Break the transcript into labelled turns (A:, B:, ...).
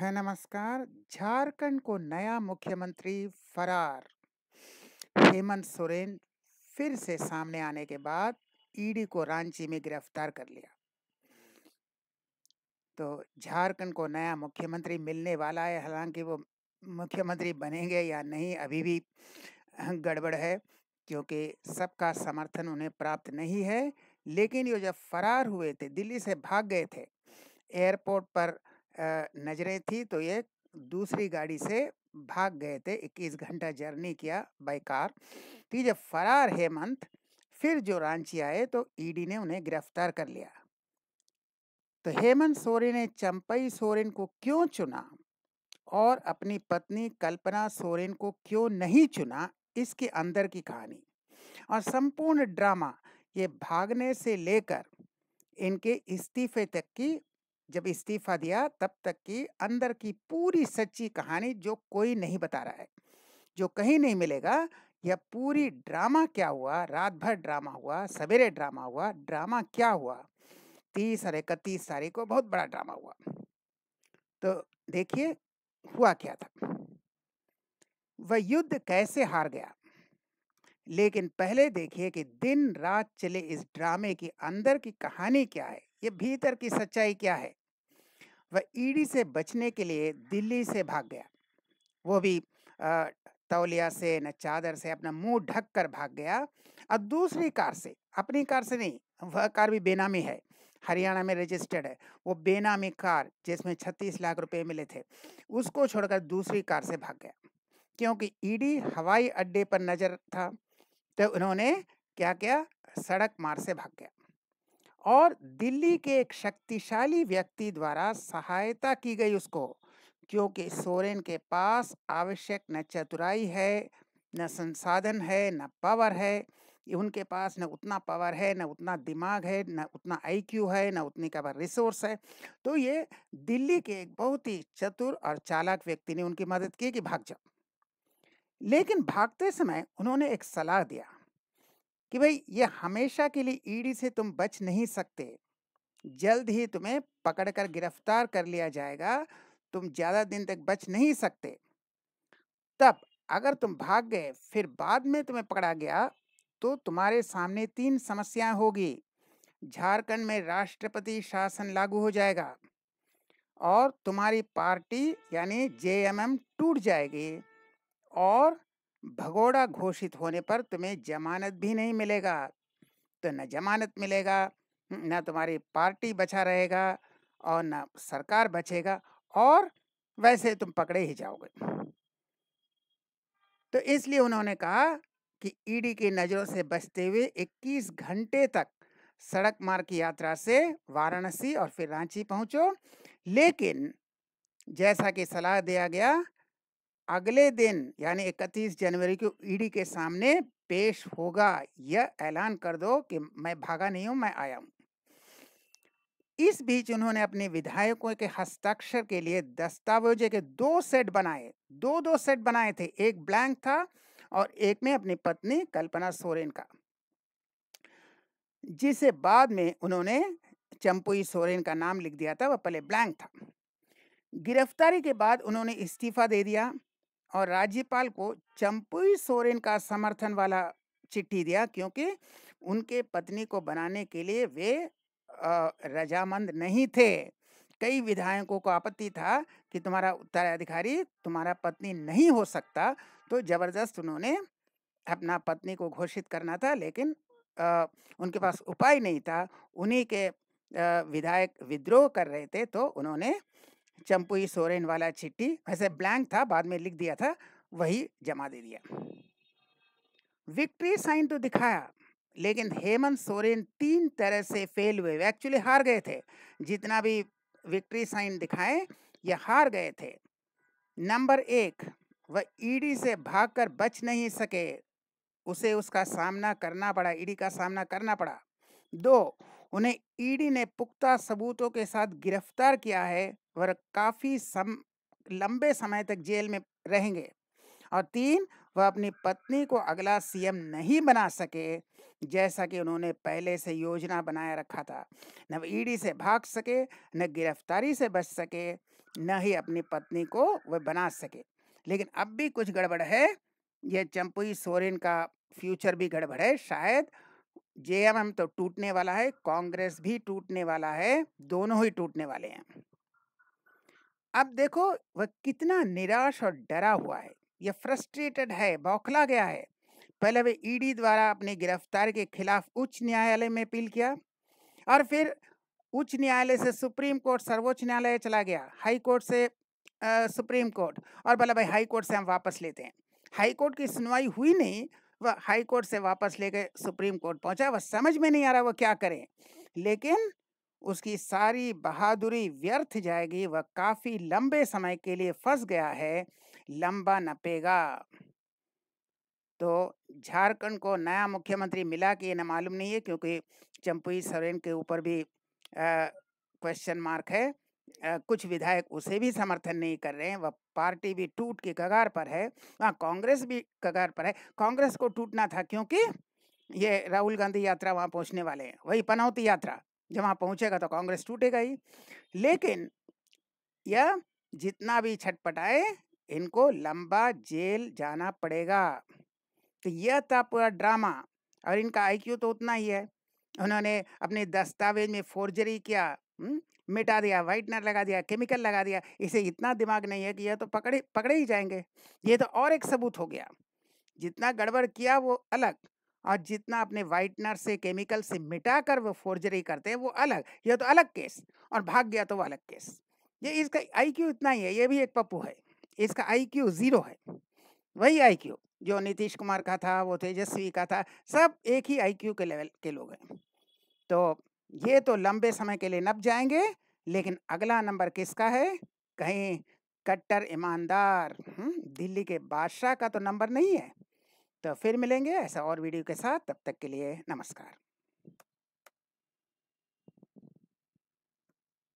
A: है नमस्कार झारखंड को नया मुख्यमंत्री फरार हेमंत सोरेन फिर से सामने आने के बाद ईडी को रांची में गिरफ्तार कर लिया तो झारखंड को नया मुख्यमंत्री मिलने वाला है हालांकि वो मुख्यमंत्री बनेंगे या नहीं अभी भी गड़बड़ है क्योंकि सबका समर्थन उन्हें प्राप्त नहीं है लेकिन ये जब फरार हुए थे दिल्ली से भाग गए थे एयरपोर्ट पर नज़रें थी तो ये दूसरी गाड़ी से भाग गए थे 21 घंटा जर्नी किया बाय कार तो जब फरार हेमंत फिर जो रांची आए तो ईडी ने उन्हें गिरफ्तार कर लिया तो हेमंत सोरेन ने चंपई सोरेन को क्यों चुना और अपनी पत्नी कल्पना सोरेन को क्यों नहीं चुना इसके अंदर की कहानी और संपूर्ण ड्रामा ये भागने से लेकर इनके इस्तीफे तक की जब इस्तीफा दिया तब तक की अंदर की पूरी सच्ची कहानी जो कोई नहीं बता रहा है जो कहीं नहीं मिलेगा यह पूरी ड्रामा क्या हुआ रात भर ड्रामा हुआ सवेरे ड्रामा हुआ ड्रामा क्या हुआ तीस और इकतीस तारीख को बहुत बड़ा ड्रामा हुआ तो देखिए हुआ क्या था वह युद्ध कैसे हार गया लेकिन पहले देखिए कि दिन रात चले इस ड्रामे की अंदर की कहानी क्या है ये भीतर की सच्चाई क्या है वह ईडी से बचने के लिए दिल्ली से भाग गया वो भी तौलिया से न चादर से अपना मुंह ढक कर भाग गया और दूसरी कार से अपनी कार से नहीं वह कार भी बेनामी है हरियाणा में रजिस्टर्ड है वो बेनामी कार जिसमें 36 लाख रुपए मिले थे उसको छोड़कर दूसरी कार से भाग गया क्योंकि ईडी हवाई अड्डे पर नजर था तो उन्होंने क्या किया सड़क मार से भाग गया और दिल्ली के एक शक्तिशाली व्यक्ति द्वारा सहायता की गई उसको क्योंकि सोरेन के पास आवश्यक न चतुराई है न संसाधन है न पावर है उनके पास न उतना पावर है न उतना दिमाग है न उतना आईक्यू है न उतनी का रिसोर्स है तो ये दिल्ली के एक बहुत ही चतुर और चालाक व्यक्ति ने उनकी मदद की कि भाग जाओ लेकिन भागते समय उन्होंने एक सलाह दिया कि भाई ये हमेशा के लिए ईडी से तुम बच नहीं सकते जल्द ही तुम्हें पकड़कर गिरफ्तार कर लिया जाएगा तुम ज़्यादा दिन तक बच नहीं सकते तब अगर तुम भाग गए फिर बाद में तुम्हें पकड़ा गया तो तुम्हारे सामने तीन समस्याएं होगी झारखंड में राष्ट्रपति शासन लागू हो जाएगा और तुम्हारी पार्टी यानी जे एम एम टूट जाएगी और भगोड़ा घोषित होने पर तुम्हें जमानत भी नहीं मिलेगा तो न जमानत मिलेगा न तुम्हारी पार्टी बचा रहेगा और न सरकार बचेगा और वैसे तुम पकड़े ही जाओगे तो इसलिए उन्होंने कहा कि ईडी की नज़रों से बचते हुए 21 घंटे तक सड़क मार्ग की यात्रा से वाराणसी और फिर रांची पहुंचो लेकिन जैसा कि सलाह दिया गया अगले दिन यानी 31 जनवरी को ईडी के सामने पेश होगा यह ऐलान कर दो कि मैं भागा नहीं हूं मैं आया हूं इस बीच उन्होंने अपने विधायकों के हस्ताक्षर के लिए दस्तावेज के दो सेट बनाए दो दो सेट बनाए थे एक ब्लैंक था और एक में अपनी पत्नी कल्पना सोरेन का जिसे बाद में उन्होंने चंपुई सोरेन का नाम लिख दिया था वह पहले ब्लैंक था गिरफ्तारी के बाद उन्होंने इस्तीफा दे दिया और राज्यपाल को चंपई सोरेन का समर्थन वाला चिट्ठी दिया क्योंकि उनके पत्नी को बनाने के लिए वे रजामंद नहीं थे कई विधायकों को आपत्ति था कि तुम्हारा उत्तराधिकारी तुम्हारा पत्नी नहीं हो सकता तो जबरदस्त उन्होंने अपना पत्नी को घोषित करना था लेकिन आ, उनके पास उपाय नहीं था उन्हीं के विधायक विद्रोह कर रहे थे तो उन्होंने चंपुई सोरेन वाला चिट्ठी वैसे ब्लैंक था बाद में लिख दिया था वही जमा दे दिया विक्ट्री साइन तो दिखाया लेकिन हेमंत सोरेन तीन तरह से फेल हुए एक्चुअली हार गए थे जितना भी विक्ट्री साइन दिखाए ये हार गए थे नंबर एक वह ईडी से भागकर बच नहीं सके उसे उसका सामना करना पड़ा ईडी का सामना करना पड़ा दो उन्हें ईडी ने पुख्ता सबूतों के साथ गिरफ्तार किया है वह काफ़ी सम लंबे समय तक जेल में रहेंगे और तीन वह अपनी पत्नी को अगला सीएम नहीं बना सके जैसा कि उन्होंने पहले से योजना बनाए रखा था न वह ईडी से भाग सके न गिरफ्तारी से बच सके न ही अपनी पत्नी को वह बना सके लेकिन अब भी कुछ गड़बड़ है यह चंपुई सोरेन का फ्यूचर भी गड़बड़ है शायद जेएमएम तो टूटने वाला है कांग्रेस भी टूटने वाला है दोनों ही टूटने वाले हैं अब देखो वह कितना निराश और डरा हुआ है यह फ्रस्ट्रेटेड है बौखला गया है पहले वे ईडी द्वारा अपनी गिरफ्तार के खिलाफ उच्च न्यायालय में अपील किया और फिर उच्च न्यायालय से सुप्रीम कोर्ट सर्वोच्च न्यायालय चला गया हाई कोर्ट से आ, सुप्रीम कोर्ट और बोला भाई हाई कोर्ट से हम वापस लेते हैं हाई कोर्ट की सुनवाई हुई नहीं वह हाई कोर्ट से वापस ले गए सुप्रीम कोर्ट पहुंचा वह समझ में नहीं आ रहा वह क्या करे लेकिन उसकी सारी बहादुरी व्यर्थ जाएगी वह काफी लंबे समय के लिए फंस गया है लंबा नपेगा तो झारखंड को नया मुख्यमंत्री मिला कि ये ना मालूम नहीं है क्योंकि चंपई सोरेन के ऊपर भी क्वेश्चन मार्क है कुछ विधायक उसे भी समर्थन नहीं कर रहे हैं वह पार्टी भी टूट के कगार पर है वहाँ कांग्रेस भी कगार पर है कांग्रेस को टूटना था क्योंकि ये राहुल गांधी यात्रा वहाँ पहुँचने वाले हैं वही पनौती यात्रा जब वहाँ पहुँचेगा तो कांग्रेस टूटेगा ही लेकिन यह जितना भी छटपटाए इनको लंबा जेल जाना पड़ेगा तो यह था पूरा ड्रामा और इनका आईक्यू तो उतना ही है उन्होंने अपने दस्तावेज में फोर्जरी किया हुँ? हम्म, मिटा दिया वाइटनर लगा दिया केमिकल लगा दिया इसे इतना दिमाग नहीं है कि यह तो पकड़े पकड़े ही जाएंगे ये तो और एक सबूत हो गया जितना गड़बड़ किया वो अलग और जितना अपने वाइटनर से केमिकल से मिटा कर वो फोर्जरी करते हैं वो अलग यह तो अलग केस और भाग गया तो वो अलग केस ये इसका क्यू इतना ही है ये भी एक पप्पू है इसका आई क्यू ज़ीरो है वही आई क्यू जो नीतीश कुमार का था वो तेजस्वी का था सब एक ही आई क्यू के लेवल के लोग हैं तो ये तो लंबे समय के लिए नप जाएंगे लेकिन अगला नंबर किसका है कहीं कट्टर ईमानदार दिल्ली के बादशाह का तो नंबर नहीं है तो फिर मिलेंगे ऐसा और वीडियो के साथ तब तक के लिए नमस्कार